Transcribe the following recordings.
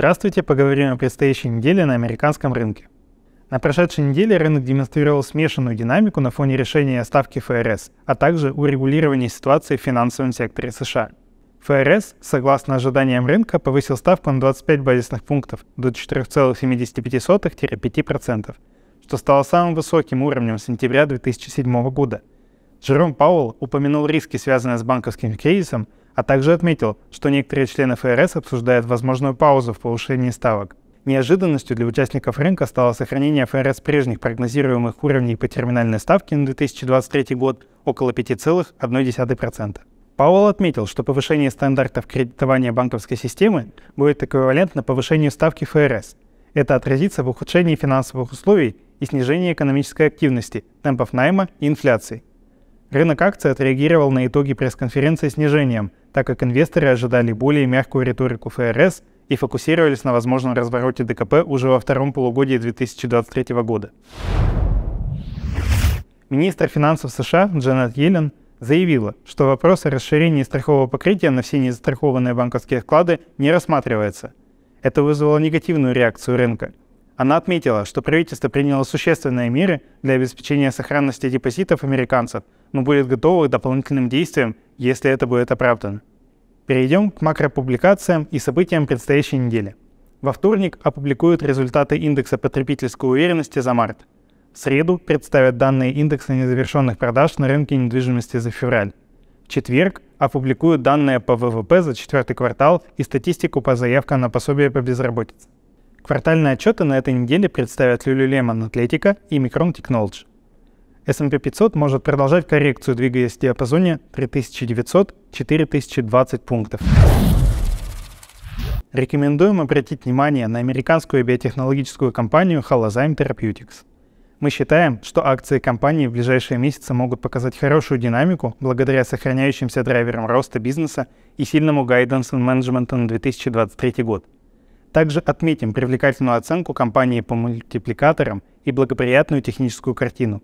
Здравствуйте, поговорим о предстоящей неделе на американском рынке. На прошедшей неделе рынок демонстрировал смешанную динамику на фоне решения ставки ФРС, а также урегулирования ситуации в финансовом секторе США. ФРС, согласно ожиданиям рынка, повысил ставку на 25 базисных пунктов до 4,75-5%, что стало самым высоким уровнем с сентября 2007 года. Джером Пауэлл упомянул риски, связанные с банковским кризисом, а также отметил, что некоторые члены ФРС обсуждают возможную паузу в повышении ставок. Неожиданностью для участников рынка стало сохранение ФРС прежних прогнозируемых уровней по терминальной ставке на 2023 год около 5,1%. Пауэлл отметил, что повышение стандартов кредитования банковской системы будет эквивалентно повышению ставки ФРС. Это отразится в ухудшении финансовых условий и снижении экономической активности, темпов найма и инфляции. Рынок акций отреагировал на итоги пресс-конференции снижением – так как инвесторы ожидали более мягкую риторику ФРС и фокусировались на возможном развороте ДКП уже во втором полугодии 2023 года. Министр финансов США Джанет Йеллен заявила, что вопрос о расширении страхового покрытия на все незастрахованные банковские вклады не рассматривается. Это вызвало негативную реакцию рынка, она отметила, что правительство приняло существенные меры для обеспечения сохранности депозитов американцев, но будет готово к дополнительным действиям, если это будет оправдано. Перейдем к макропубликациям и событиям предстоящей недели. Во вторник опубликуют результаты индекса потребительской уверенности за март. В среду представят данные индекса незавершенных продаж на рынке недвижимости за февраль. В четверг опубликуют данные по ВВП за четвертый квартал и статистику по заявкам на пособие по безработице. Квартальные отчеты на этой неделе представят Lululemon Athletica и Micron Technology. S&P 500 может продолжать коррекцию, двигаясь в диапазоне 3900-4020 пунктов. Рекомендуем обратить внимание на американскую биотехнологическую компанию Halozyme Therapeutics. Мы считаем, что акции компании в ближайшие месяцы могут показать хорошую динамику благодаря сохраняющимся драйверам роста бизнеса и сильному гайденс и менеджменту на 2023 год – также отметим привлекательную оценку компании по мультипликаторам и благоприятную техническую картину.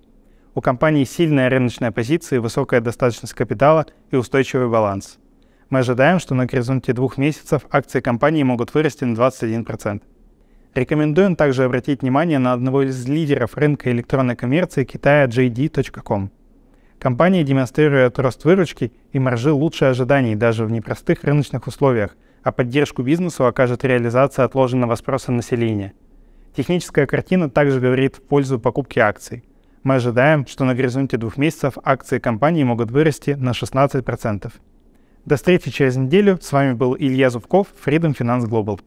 У компании сильная рыночная позиция, высокая достаточность капитала и устойчивый баланс. Мы ожидаем, что на горизонте двух месяцев акции компании могут вырасти на 21%. Рекомендуем также обратить внимание на одного из лидеров рынка электронной коммерции Китая JD.com. Компания демонстрирует рост выручки и маржи лучше ожиданий даже в непростых рыночных условиях – а поддержку бизнесу окажет реализация отложенного спроса населения. Техническая картина также говорит в пользу покупки акций. Мы ожидаем, что на горизонте двух месяцев акции компании могут вырасти на 16%. До встречи через неделю. С вами был Илья Зубков, Freedom Finance Global.